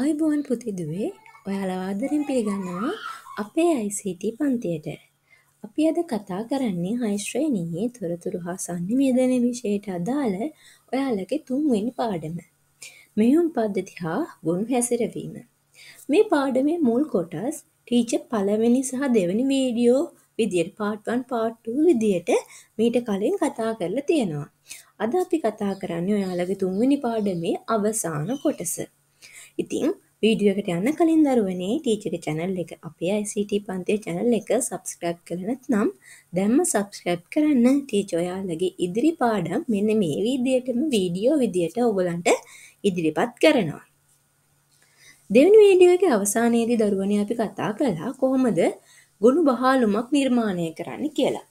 අයිබෝන් පුතිදුවේ ඔයාලා ආදරෙන් පිළිගන්නවා අපේ ICT පන්තියට. අපි අද කතා කරන්නේ හයි ශ්‍රේණියේ තොරතුරු හා සන්නිවේදන විෂයට අදාළ ඔයාලගේ තුන්වෙනි පාඩම. මෙහුම් පද්ධති හා ගුණ හැසිරවීම. මේ පාඩමේ මුල් කොටස් ටීච පළවෙනි සහ දෙවැනි වීඩියෝ විදියට පාට්වන් පාට්ටු විදියට මීට කලින් කතා කරලා තියෙනවා. අද අපි කතා කරන්නේ ඔයාලගේ තුන්වෙනි පාඩමේ අවසාන කොටස. ඉතිං වීඩියෝකට යන්න කලින් දරුවනේ ටීචක චැනල් එක අපේ ICT පන්තිය චැනල් එක සබස්ක්‍රයිබ් කරනත් නම් දැම්ම සබස්ක්‍රයිබ් කරන්න ටීචෝයාලගේ ඉදිරි පාඩම් මෙන්න මේ විදියටම වීඩියෝ විදියට ඔබලන්ට ඉදිරිපත් කරනවා. දෙවනි වීඩියෝ එක අවසානයේදී දරුවනේ අපි කතා කළා කොහොමද ගුණ බහාලුමක් නිර්මාණය කරන්න කියලා.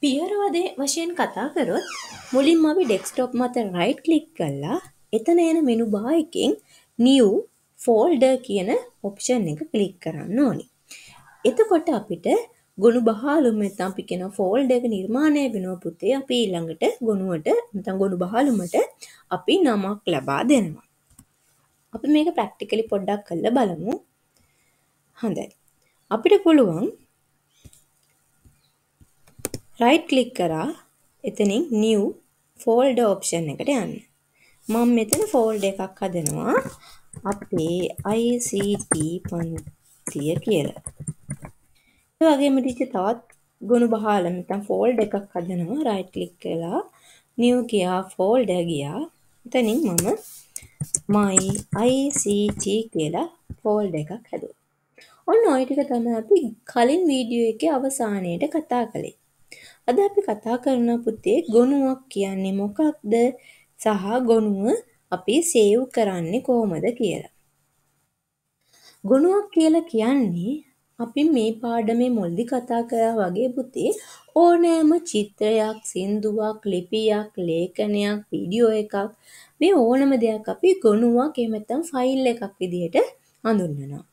පියරවදේ වශයෙන් කතා කරොත් මුලින්ම අපි ඩෙස්ක්ටොප් මත රයිට් ක්ලික් කළා එතන එන මෙනු බා එකෙන් new folder කියන ඔප්ෂන් එක ක්ලික් කරන්න ඕනි. එතකොට අපිට ගොනු බහලුම් නැත්නම් අපි කියන ෆෝල්ඩර් එක නිර්මාණය වෙනවා පුතේ අපි ඊළඟට ගොනුවට නැත්නම් ගොනු බහලුමට අපි නමක් ලබා දෙනවා. අපි මේක ප්‍රැක්ටිකලි පොඩ්ඩක් කරලා බලමු. හොඳයි. අපිට පුළුවන් right click කරා එතනින් new folder option එකට යන්න. මම මෙතන ෆෝල්ඩ් එකක් හදනවා අපේ ICT පන්තිය කියලා. ඒ වගේම ටීචර් තවත් ගොනු බහලා නැත්නම් ෆෝල්ඩ් එකක් හදනවා රයිට් ක්ලික් කරලා new ගියා ෆෝල්ඩර් ගියා. එතනින් මම my ICT කියලා ෆෝල්ඩ් එකක් හැදුවා. ඔන්න ওই ටික තමයි අපි කලින් වීඩියෝ එකේ අවසානයේට කතා කළේ. අද අපි කතා කරන පුතේ ගොනුවක් කියන්නේ මොකක්ද? සහ ගොනුව අපි සේව් කරන්නේ කොහොමද කියලා. ගොනුවක් කියලා කියන්නේ අපි මේ පාඩමේ මුල්දි කතා කරා වගේ පුතේ ඕනෑම චිත්‍රයක්, සින්දුවක්, ලිපියක්, ලේඛනයක්, වීඩියෝ එකක් මේ ඕනම දෙයක් අපි ගොනුවක් එහෙම නැත්නම් ෆයිල් එකක් විදිහට හඳුන්වනවා.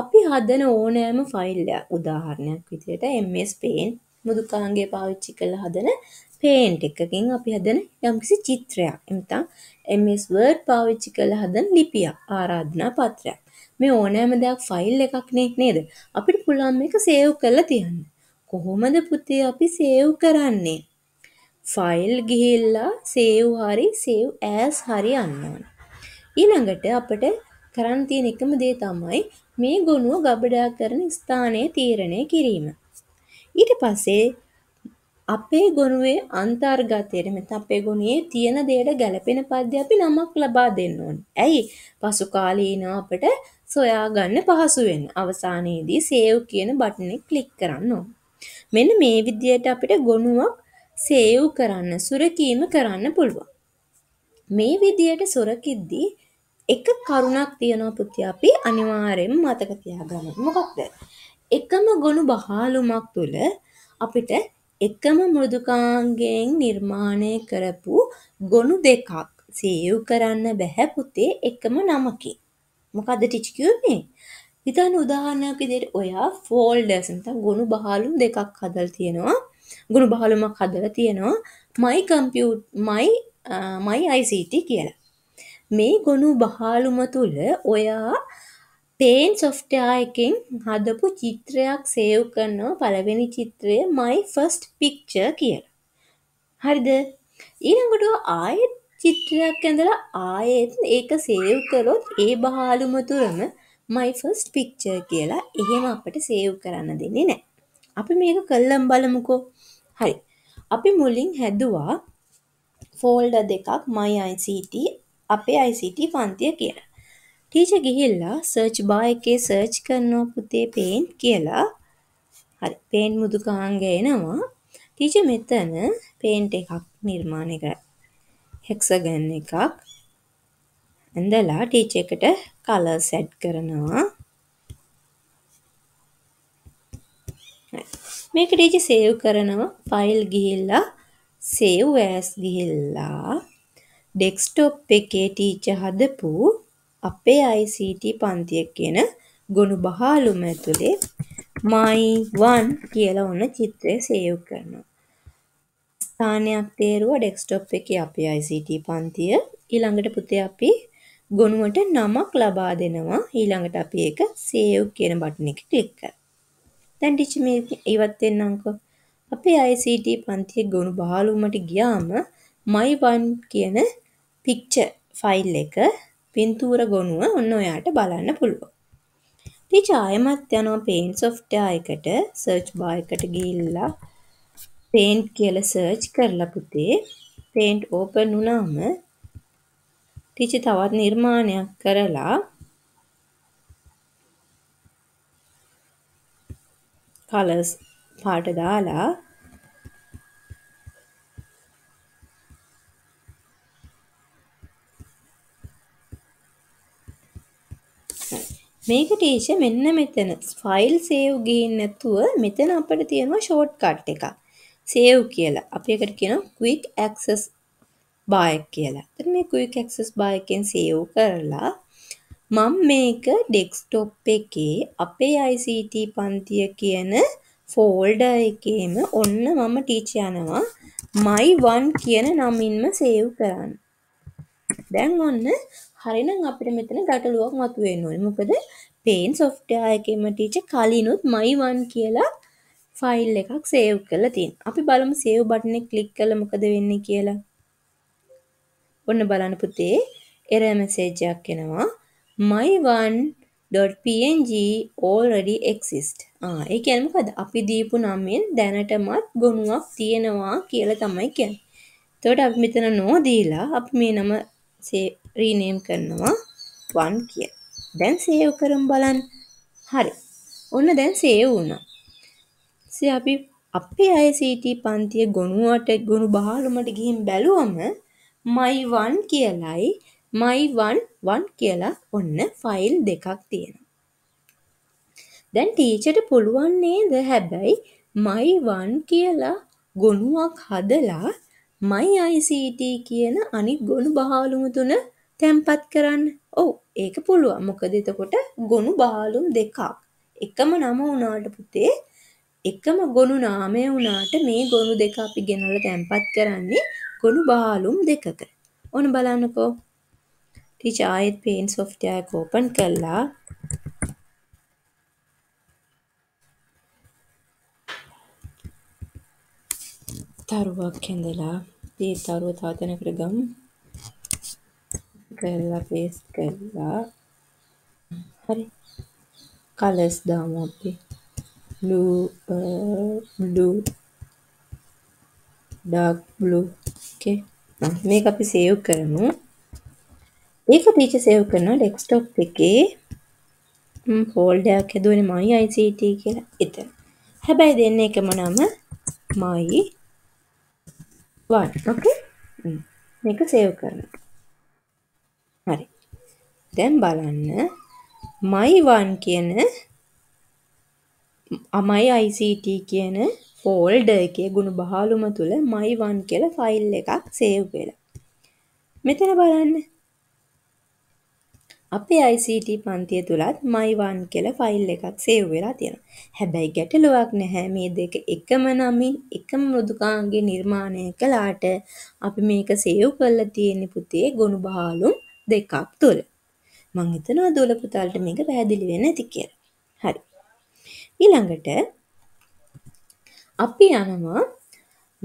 අපි හදන ඕනෑම ෆයිල් එකක් උදාහරණයක් විදිහට MS Paint මුදුකාංගය පාවිච්චි කරලා හදන පේන්ට් එකකින් අපි හදන යම්කිසි චිත්‍රයක් එමතා MS Word පාවිච්චි කරලා හදන ලිපියක් ආරාධනා පත්‍රයක් මේ ඕනෑම දෙයක් ෆයිල් එකක් නේද අපිට පුළුවන් මේක සේව් කරලා තියන්න කොහොමද පුතේ අපි සේව් කරන්නේ ෆයිල් ගිහිල්ලා සේව් හරි සේව් ඇස් හරි යන්න ඕන ඊළඟට අපිට කරන්න තියෙන එකම දේ තමයි මේ ගොනුව ගබඩා කරන ස්ථානය තීරණය කිරීම ඊට පස්සේ අපේ ගොනුවේ අන්තර්ගතයට මෙත අපේ ගොනුවේ තියෙන දේට ගැලපෙන පද්‍ය අපි නමක් ලබා දෙන්න ඕන. ඇයි? පසු කාලීනව අපිට සොයාගන්න පහසු වෙන. අවසානයේදී save කියන බටන් එක ක්ලික් කරන්න ඕන. මෙන්න මේ විදියට අපිට ගොනුවක් save කරන්න, සුරකීම කරන්න පුළුවන්. මේ විදියට සොරකිද්දී එක කරුණක් තියෙනවා පුතේ අපි අනිවාර්යයෙන් මතක තියාගන්න. මොකක්ද? එකම ගොනු බහාලුමක් තුළ අපිට එකම මෘදුකාංගයෙන් නිර්මාණය කරපු ගොනු දෙකක් සේව් කරන්න බැහැ පුතේ එකම නමකින්. මොකද්ද ටිච් කියන්නේ? හිතන්න උදාහරණයක් විදිහට ඔයා ෆෝල්ඩර්ස් නැත්නම් ගොනු බහලුම් දෙකක් හදලා තියෙනවා. ගොනු බහලුමක් හදලා තියෙනවා. my computer my uh, my ICT කියලා. මේ ගොනු බහලුම තුල ඔයා පේන් සොෆ්ටයා එකින් හදපු චිත්‍රයක් සේව් කරනවා පළවෙනි චිත්‍රය මයි ෆස්ට් පික්ච කියලා. හරිද ඊනඟට ආයෙත් චිත්‍රයක් ඇඳලා ආයෙත් ඒක සේව් කරොත් ඒ බාලුම තුරම මයි ෆස්ට් පික්ච කියලා එහෙම අපට සේව් කරන්න දෙන්නේ නෑ. අපි මේක කල්ලම් බලමුකෝ හරි අපි මුලින් හැදුවා ෆෝල්ඩ දෙකක් මයි ICT අපේ ICT පන්තිය කියලා ටීච ගිහිල්ලා සර්ච් බා එකේ සර්ච් කරනවා පුතේ පේන් කියලා. හරි පේන් මුදුකාංග එනවා. ටීච මෙතන පේන්ට් එකක් නිර්මාණය කරා. හෙක්සගන් එකක් ඇඳලා ටීච එකට කලර් සෙට් කරනවා. මේක ටීච සේව් කරනවා ෆයිල් ගිහිල්ලා සේව් ඇස් ගිහිල්ලා ඩෙස්ක්ටොප් එකේ ටීච හදපු අපේ ICT පන්තිය කියන ගොනු බහාලුම ඇතුළේ මයිවන් කියලා ඔන්න චිත්‍රය සේව් කරනවා. ස්ථානයක් තේරුව ඩෙක්ස්ටොප් එක අපේ ICT පන්තිය ඊළඟට පුතේ අපි ගොනුවට නමක් ලබා දෙනවා ඊළඟට අපි ඒක සේව් කියන බටන එක ක්ලික් කර. දැන් ටිචර් මේ ඉවත් වෙන්නම්කෝ. අපේ ICT පන්තියේ ගොනු බහාලුමට ගියාම මයිවන් කියන පික්චර් ෆයිල් එක පින්තූර ගොනුව ඔන්න ඔයාට බලන්න පුළුවන්. ඉතින් ඡායමත් යනවා paint software එකට search bar එකට ගිහිල්ලා paint කියලා search කරලා පුතේ paint open වුණාම ටිචි තවත් නිර්මාණයක් කරලා colors පාට දාලා මේක ටීචර් මෙන්න මෙතන ෆයිල් සේව් ගිහින් නැතුව මෙතන අපිට තියෙනවා ෂෝට් කට් එකක්. සේව් කියලා. අපි එකට කියනවා quick access bar කියලා. එතන මේ quick access bar එකෙන් සේව් කරලා මම මේක desktop එකේ අපේ ICT පන්තිය කියන ෆෝල්ඩර් එකේම ඔන්න මම ටීචර් යනවා my1 කියන නමින්ම සේව් කරන්න. දැන් ඔන්න හරිනම් අපිට මෙතන ගැටලුවක් මතුවෙන්න ඕනේ. මොකද පේන් software එකේම ටීචර් කලිනුත් my1 කියලා ෆයිල් එකක් සේව් කරලා තියෙන. අපි බලමු සේව් බටන් එක ක්ලික් කළා මොකද වෙන්නේ කියලා. ඔන්න බලන්න පුතේ error message එකක් එනවා. my1.png already exist. ආ ඒ කියන්නේ මොකද? අපි දීපු නමෙන් දැනටමත් ගොනුවක් තියෙනවා කියලා තමයි කියන්නේ. එතකොට අපි මෙතන නෝ දීලා අපි මේ නම රීනේම් කරනවා 1 කියලා. දැන් සේව් කරමු බලන්න. හරි. ඔන්න දැන් සේව් වුණා. ඉතින් අපි අපේ ICT පන්තිය ගොනුවට ගොනු බහලුමට ගිහින් බැලුවම my1 කියලයි my11 කියලා ඔන්න ෆයිල් දෙකක් තියෙනවා. දැන් ටීචර්ට පුළුවන් නේද හැබැයි my1 කියලා ගොනුවක් හදලා my ICT කියන අනිත් ගොනු බහලුම තුන තැන්පත් කරන්න ඔවු ඒක පුළුවන් මොකද එතකොට ගොනු බාලුම් දෙකක් එකම නම වුණාට පුතේ එකම ගොනු නාමය වුණාට මේ ගොනු දෙක අපි ගෙනල තැන්පත් කරන්නේ ගොනු බාලුම් දෙකක ඕන බලන්නකෝ ටීච ආයෙත් පේන් සොෆ්ට්වෙයාර් එක ඕපන් කළා තරුවක් ඇඳලා ඒ තරුව තව තැනකට ගමු කරලා පේස්ට් කරලා හරි කලස් දාමු අපි blue uh, blue dark blue okay මේක අපි සේව් කරමු ඒක ටීචර් සේව් කරනවා ඩෙස්ක්ටොප් එකේ ම් ෆෝල්ඩර් එකක් හදුවනේ my ICT කියලා එතන හැබැයි දෙන්නේ එකම නම my 1 okay මේක සේව් කරනවා හරි. දැන් බලන්න my1 කියන my ICT කියන ෆෝල්ඩර් එකේ ගුණබහලුම තුල my1 කියලා ෆයිල් එකක් සේව් වෙලා. මෙතන බලන්න. අපේ ICT පන්තිය තුලත් my1 කියලා ෆයිල් එකක් සේව් වෙලා තියෙනවා. හැබැයි ගැටලුවක් නැහැ මේ දෙක එකම නමින් එකම මෘදුකාංගයේ නිර්මාණය කළාට අපි මේක සේව් කරලා තියෙන පුතේ ගුණබහලුම් දෙකක් තුළ. මං හිතනවා දොළ පුතාලට මේක පැහැදිලි වෙන්න ඇති කියලා. හරි. ඊළඟට අපි යනවා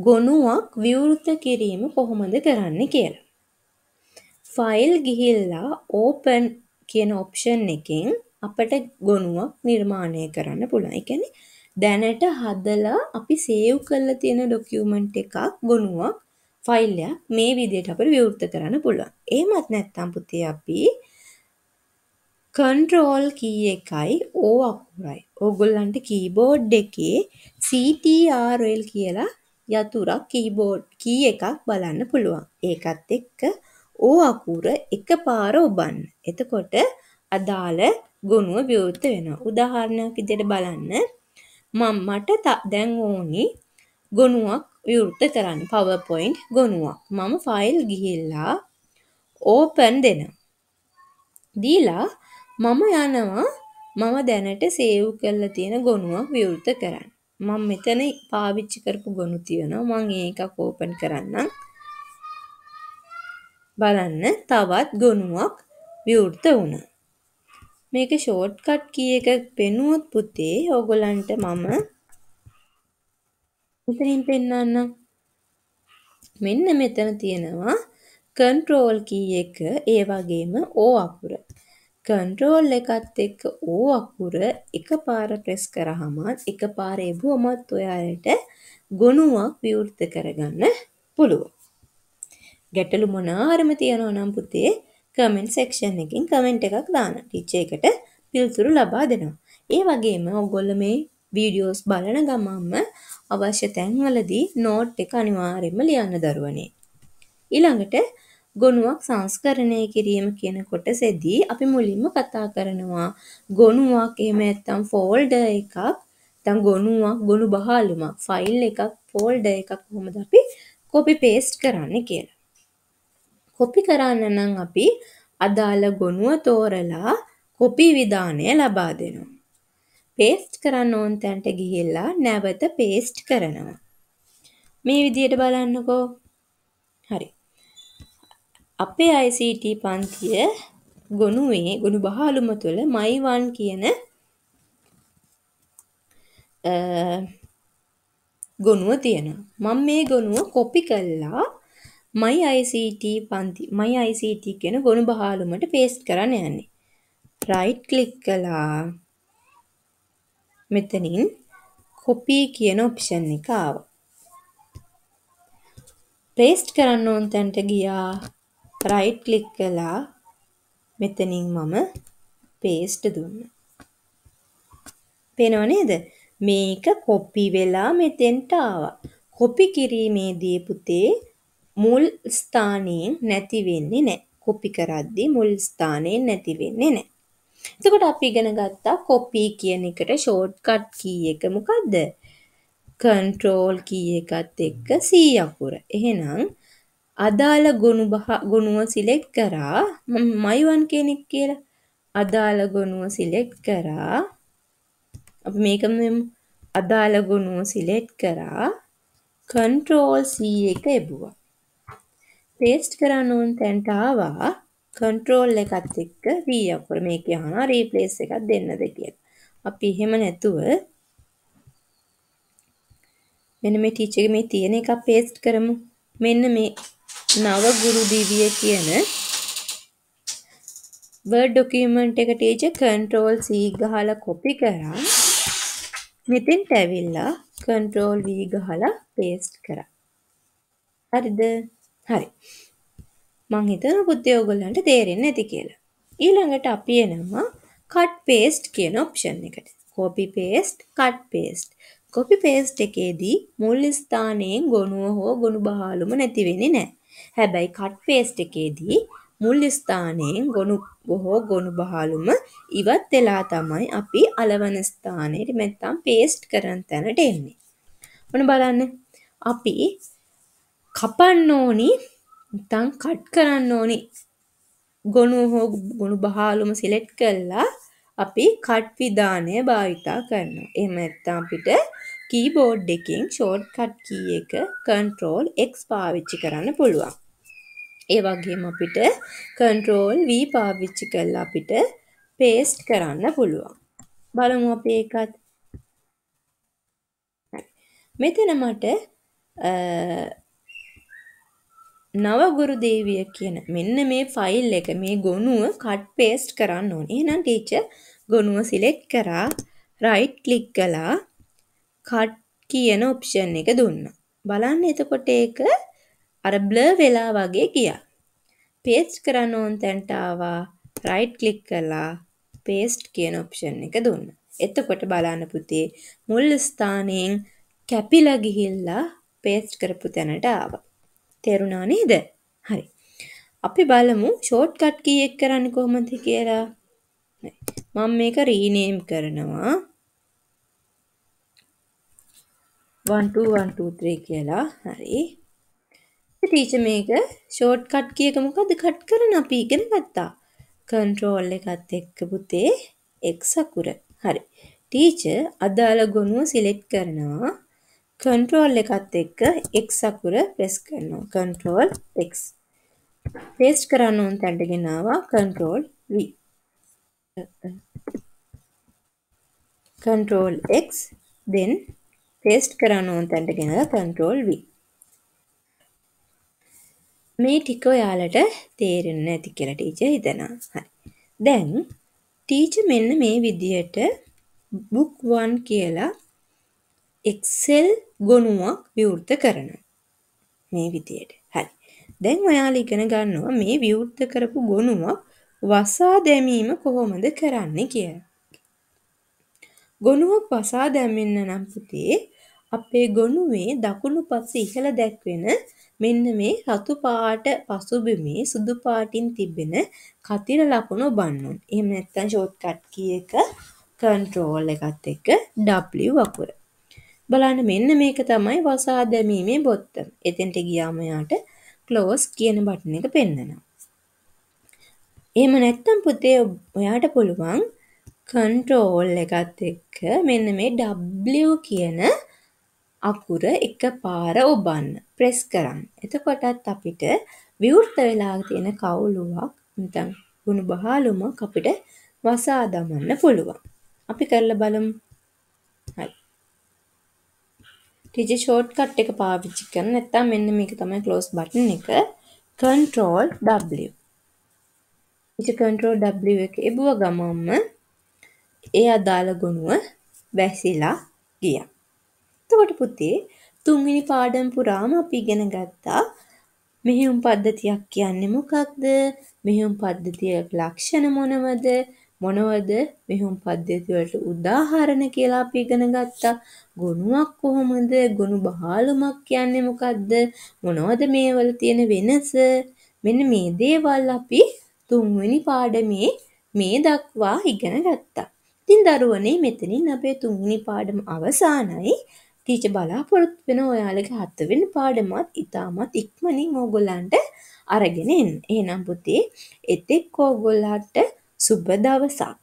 ගොනුවක් විවෘත කිරීම කොහොමද කරන්න කියලා. ෆයිල් ගිහිල්ලා ඕපන් කියන ඔප්ෂන් එකෙන් අපට ගොනුවක් නිර්මාණය කරන්න පුළුවන්. ඒ කියන්නේ දැනට හදලා අපි සේව් කරලා තියෙන ඩොකියුමන්ට් එකක් ගොනුවක් ෆයිල් මේ විදිහට අපිට විවෘත කරන්න පුළුවන්. එහෙමත් නැත්නම් පුතේ අපි කන්ට්‍රෝල් කී එකයි ඕ අකුරයි. ඕගොල්ලන්ට කීබෝඩ් එකේ CTRL කියලා යතුරක් කීබෝඩ් කී එකක් බලන්න පුළුවන්. ඒකත් එක්ක ඕ අකුර එකපාර ඔබන්න. එතකොට අදාළ ගුණුව විවෘත වෙනවා. උදාහරණයක් විදිහට බලන්න මම මට දැන් ඕනි ගුණුවක් විවෘත කරන්න පවපොයින්් ගොනුවක් මම ෆයිල් ගිහිල්ලා ඕපන් දෙන දීලා මම යනවා මම දැනට සේව් කරලා තියෙන ගොනුවක් විවෘත කරන්න මං මෙතන පාවිච්චි කරපු ගොනු තියෙනවා මං ඒක කෝපන් කරන්නම් බලන්න තවත් ගොනුවක් විවෘත වුණා මේක ෂෝට්කට් කී එක පෙනුවොත් පුතේ ඕගොල්ලන්ට මම මෙතනින් පෙන්වන්න. මෙන්න මෙතන තියෙනවා කන්ට්‍රෝල් කී එක ඒ වගේම ඕ අකුර. කන්ට්‍රෝල් එකත් එක්ක ඕ අකුර එකපාර ප්‍රෙස් කරාම එකපාර එබුවමත් ඔයාලට ගුණුවක් විවෘත කරගන්න පුළුවන්. ගැටලු මොනාරම තියෙනවා නම් පුතේ කමෙන්ට් සෙක්ෂන් එකෙන් කමෙන්ට් එකක් දාන්න. ටීචර් එකට පිළිතුරු ලබා දෙනවා. ඒ වගේම ඔයගොල්ලෝ මේ වීඩියෝස් බලන ගමන්ම අවශ්‍ය තැන්වලදී නෝට් එක අනිවාර්යයෙන්ම ලියන්න දරුවනේ. ඊළඟට ගොනුවක් සංස්කරණය කිරීම කියන කොටසෙදී අපි මුලින්ම කතා කරනවා ගොනුවක් එහෙම නැත්නම් ෆෝල්ඩර් එකක් නැත්නම් ගොනුවක් ගොනු බහාලුමක් ෆයිල් එකක් ෆෝල්ඩර් එකක් කොහොමද අපි කොපි පේස්ට් කරන්නේ කියලා. කොපි කරන්න නම් අපි අදාළ ගොනුව තෝරලා කොපි විධානය ලබා දෙනවා. පේස්ට් කරන්න ඕන් තැන්ට ගිහිල්ලා නැවත පේස්ට් කරනවා. මේ විදියට බලන්නකෝ. හරි. අපේ ICT පන්තිය ගොනුවේ ගොනු බහලුම තුළ මයිවන් කියන ගොනුව තියෙනවා. මම මේ ගොනුව කොපි කළා මයි ICT පන්ති මයි ICT කියන ගොනු බහලුමට පේස්ට් කරන්න යන්නේ. රයිට් ක්ලික් කළා මෙතනින් copy කියන ඔප්ෂන් එක ආවා. paste කරන්න ඕන තැනට ගියා. right click කළා. මෙතනින් මම paste දුන්නා. පේනව නේද? මේක copy වෙලා මෙතෙන්ට ආවා. copy කිරීමේදී පුතේ මුල් ස්ථානයෙන් නැති වෙන්නේ නැහැ. copy කරද්දී මුල් ස්ථානයෙන් නැති වෙන්නේ නැහැ. එතකොට අපි ඉගෙන ගත්තා copy කියන එකට shortcut key එක මොකද්ද? control key එකත් එක්ක C අකුර. එහෙනම් අදාළ ගොනු ගොනුව සිලෙක්ට් කරා මයිවන් කෙනෙක් කියලා. අදාළ ගොනුව සිලෙක්ට් කරා. අපි මේක අදාළ ගොනුව සිලෙක්ට් කරා. control C එක එබුවා. paste කරන්න ඕන තැනට ආවා. කන්ට්‍රෝල් එකත් එක්ක V අකුර මේක යහනා රීප්ලේස් එකක් දෙන්නද කියලා. අපි එහෙම නැතුව මෙන්න මේ ටීචර් මේ තියෙන එක පේස්ට් කරමු. මෙන්න මේ නව ගුරු දිවිය කියන Word document එක ටීචර් control C ගහලා copy කරා. මෙතෙන්ට ඇවිල්ලා control V ගහලා paste කරා. හරිද? හරි. මං හිතන පුද්දේ ඔයගොල්ලන්ට තේරෙන්නේ නැති කියලා. ඊළඟට අපි එනවා cut paste කියන option එකට. copy paste cut paste. copy paste එකේදී මුල් ස්ථානයෙන් ගොනුව හෝ ගොනු බහාලුම නැති වෙන්නේ නැහැ. හැබැයි cut paste එකේදී මුල් ස්ථානයෙන් ගොනු බොහෝ ගොනු බහාලුම ඉවත් වෙලා තමයි අපි අලවන ස්ථානයට නැත්තම් paste කරන තැනට එන්නේ. මොන බලන්න. අපි කපන්න ඕනි තන් කට් කරන්න ඕනි ගොුණු හෝ ගුණු බහාලුම සිලෙට් කල්ලා අපි කට් විධානය භාවිතා කරන්න එම ඇත්තා අපිට කීබෝඩ් එකින් ෂෝට් කට් කී එක කන්ට්‍රෝල් එක් පාවිච්චි කරන්න පුළුවන් ඒ වගේම අපිට කන්ට්‍රෝල් වී පාවිච්චි කල්ලා අපිට පේස්ට් කරන්න පුළුවන් බලමු අප ඒකත් මෙතන මට නවගුරු දේවිය කියන මෙන්න මේ ෆයිල් එක මේ ගොනුව කට් පේස්ට් කරන්න ඕනේ. එහෙනම් ටීචර් ගොනුව සිලෙක්ට් කරා රයිට් ක්ලික් කළා කට් කියන ඔප්ෂන් එක දුන්නා. බලන්න එතකොට ඒක අර බ්ලර් වෙලා වගේ ගියා. පේස්ට් කරන්න ඕන තැනට ආවා රයිට් ක්ලික් කළා පේස්ට් කියන ඔප්ෂන් එක දුන්නා. එතකොට බලන්න පුතේ මුල් ස්ථානයෙන් කැපිලා ගිහිල්ලා පේස්ට් කරපු තැනට ආවා. තේරුණා නේද? හරි. අපි බලමු ෂෝට්කට් කී එක කරන්නේ කොහොමද කියලා. මම මේක රීනේම් කරනවා. 12123 කියලා. හරි. ටීචර් මේක ෂෝට් කට් කීයක මොකද්ද කට් කරන අපි ඉගෙන ගත්තා. කන්ට්‍රෝල් එකත් එක්ක පුතේ x අකුර. හරි. ටීචර් අදාළ ගුණුව සිලෙක්ට් කරනවා. කන්ට්‍රෝල් එකත් එක්ක එක් අකුර ප්‍රෙස් කරනවා කන්ට්‍රෝල් එක් පේස්ට් කරන්න ඕන තැනට ගෙනාවා control V control X then paste කරන්න ඕන තැනට ගෙනලා කන්ට්‍රෝල් V මේ ටික ඔයාලට තේරෙන්න ඇති කියලා ටීචර් හිතනවා හරි දැන් ටීචර් මෙන්න මේ විදියට book 1 කියලා එක්සෙල් ගොනුවක් විවෘත කරනවා. මේ විදියට. හරි. දැන් ඔයාලා ඉගෙන ගන්නවා මේ විවෘත කරපු ගොනුවක් වසා දැමීම කොහොමද කරන්නේ කියලා. ගොනුවක් වසා දැමෙන්න නම් පුතේ අපේ ගොනුවේ දකුණු පස ඉහළ දැක්වෙන මෙන්න මේ රතු පාට පසුබිමේ සුදු පාටින් තිබෙන කතිර ලකුණු බන්න ඕන. එහෙම නැත්නම් ෂෝට්කට් කී එක කන්ට්‍රෝල් එකත් එක්ක W වකුර. බලන්න මෙන්න මේක තමයි වසා දැමීමේ බොත්තම. එතෙන්ට ගියාම යාට ක්ලෝස් කියන බටන් එක පෙන්වනවා. එහෙම නැත්නම් පුතේ ඔයාට පුළුවන් කන්ට්‍රෝල් එකත් එක්ක මෙන්න මේ W කියන අකුර එකපාර ඔබන්න ප්‍රෙස් කරන්න. එතකොටත් අපිට විවෘත වෙලා තියෙන කවුළුවක් නැත්නම් ගුණ බහලුමක් අපිට වසා දමන්න පුළුවන්. අපි කරලා බලමු. ටිජි ෂෝට්කට් එක පාවිච්චි කරන නැත්තම් මෙන්න මේක තමයි ක්ලෝස් බටන් එක කන්ට්‍රෝල් W ඉති කන්ට්‍රෝල් W එක එබුව ගමම්ම ඒ අදාළ ගොනුව වැසිලා ගියා එතකොට පුතේ තුන්වෙනි පාඩම් පුරාම අපි ඉගෙන ගත්තා මෙහෙයුම් පද්ධතියක් කියන්නේ මොකක්ද මෙහෙයුම් පද්ධතියක ලක්ෂණ මොනවද මොනවද මෙහුම් පද්ධතිවලට උදාහරණ කියලා අපි ඉගෙන ගත්තා. ගොනුවක් කොහොමද? ගොනු බහාලුමක් කියන්නේ මොකද්ද? මොනවද මේවල තියෙන වෙනස? මෙන්න මේ දේවල් අපි තුන්වෙනි පාඩමේ මේ දක්වා ඉගෙන ගත්තා. ඉතින් දරුවනේ මෙතනින් අපේ තුන්වෙනි පාඩම අවසానයි. ටීචර් බලාපොරොත්තු වෙන ඔයාලගේ හත්වෙනි පාඩමත් ඉතාමත් ඉක්මනින් ඕගොල්ලන්ට අරගෙන එන්න. එහෙනම් පුතේ එතෙක් ඕගොල්ලන්ට සුබ දවසක්